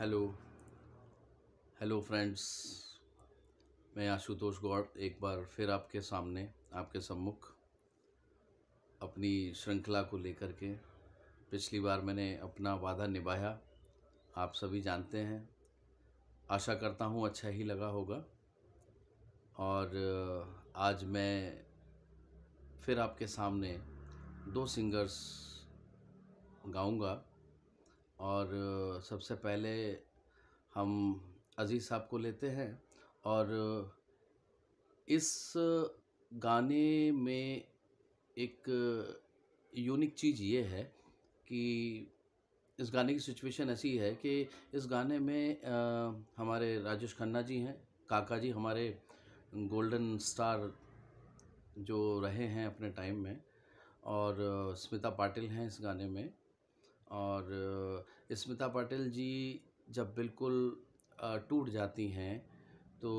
hello hello friends मैं आशुतोष गौड़ एक बार फिर आपके सामने आपके सम्मुख अपनी श्रृंखला को लेकर के पिछली बार मैंने अपना वादा निभाया आप सभी जानते हैं आशा करता हूँ अच्छा ही लगा होगा और आज मैं फिर आपके सामने दो सिंगर्स गाऊंगा और सबसे पहले हम अज़ीज़ साहब को लेते हैं और इस गाने में एक यूनिक चीज़ ये है कि इस गाने की सिचुएशन ऐसी है कि इस गाने में आ, हमारे राजेश खन्ना जी हैं काका जी हमारे गोल्डन स्टार जो रहे हैं अपने टाइम में और स्मिता पाटिल हैं इस गाने में और स्मिता पाटिल जी जब बिल्कुल टूट जाती हैं तो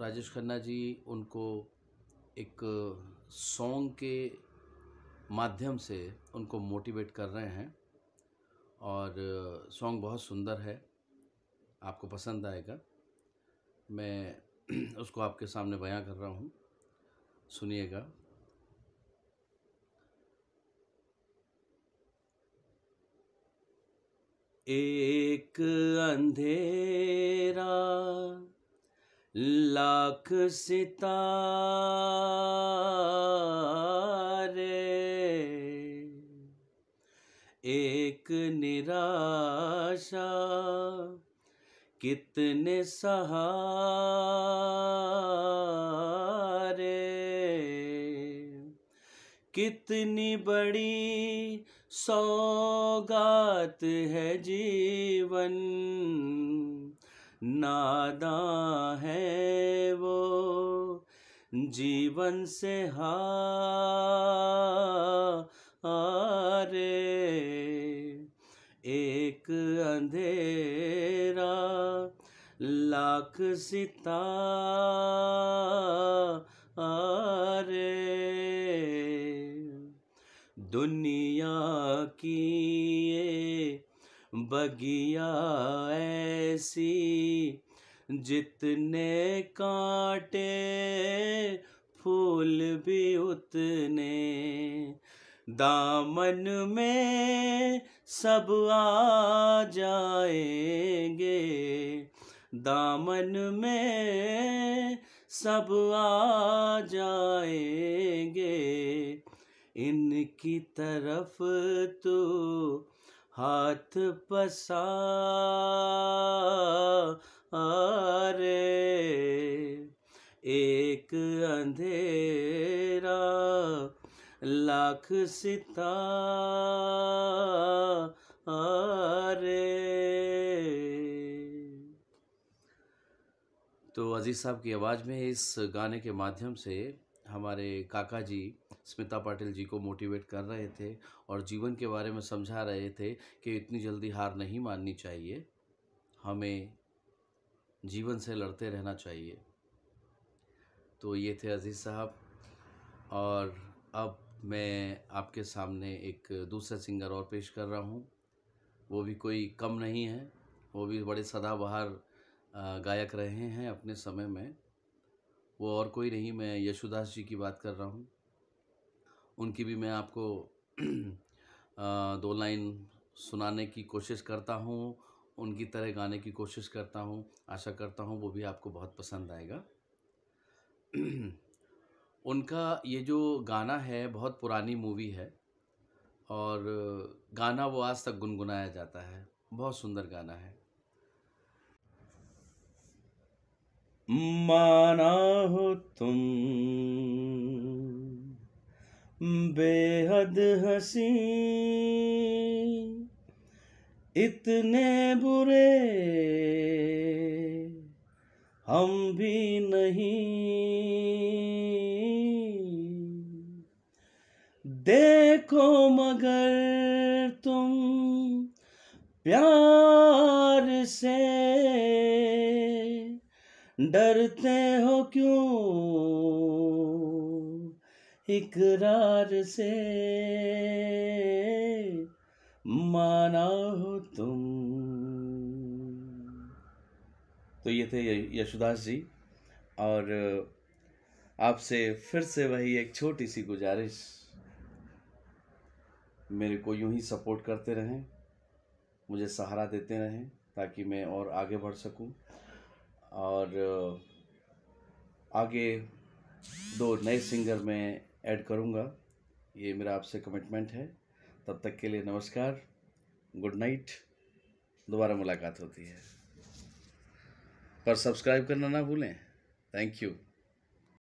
राजेश खन्ना जी उनको एक सॉन्ग के माध्यम से उनको मोटिवेट कर रहे हैं और सॉन्ग बहुत सुंदर है आपको पसंद आएगा मैं उसको आपके सामने बयां कर रहा हूँ सुनिएगा एक अंधेरा लाख सितारे एक निराशा कितने सहारे कितनी बड़ी सौगात है जीवन नादा है वो जीवन से हारे एक अंधेरा लाख सितारे दुनिया की ये बगिया ऐसी जितने कांटे फूल भी उतने दामन में सब आ जाएंगे दामन में सब आ जाएंगे इनकी तरफ तो हाथ पसा पसार एक अंधेरा लाख अरे तो अजीज़ साहब की आवाज़ में इस गाने के माध्यम से हमारे काका जी स्मिता पाटिल जी को मोटिवेट कर रहे थे और जीवन के बारे में समझा रहे थे कि इतनी जल्दी हार नहीं माननी चाहिए हमें जीवन से लड़ते रहना चाहिए तो ये थे अजीज़ साहब और अब मैं आपके सामने एक दूसरा सिंगर और पेश कर रहा हूँ वो भी कोई कम नहीं है वो भी बड़े सदाबहार गायक रहे हैं अपने समय में वो और कोई नहीं मैं यशुदास जी की बात कर रहा हूँ उनकी भी मैं आपको दो लाइन सुनाने की कोशिश करता हूँ उनकी तरह गाने की कोशिश करता हूँ आशा करता हूँ वो भी आपको बहुत पसंद आएगा उनका ये जो गाना है बहुत पुरानी मूवी है और गाना वो आज तक गुनगुनाया जाता है बहुत सुंदर गाना है माना हो तुम बेहद हसी इतने बुरे हम भी नहीं देखो मगर तुम प्यार से डरते हो क्यों इकरार से माना हो तुम तो ये थे यशुदास जी और आपसे फिर से वही एक छोटी सी गुजारिश मेरे को यूं ही सपोर्ट करते रहें मुझे सहारा देते रहें ताकि मैं और आगे बढ़ सकूं और आगे दो नए सिंगर मैं ऐड करूँगा ये मेरा आपसे कमिटमेंट है तब तक के लिए नमस्कार गुड नाइट दोबारा मुलाकात होती है पर सब्सक्राइब करना ना भूलें थैंक यू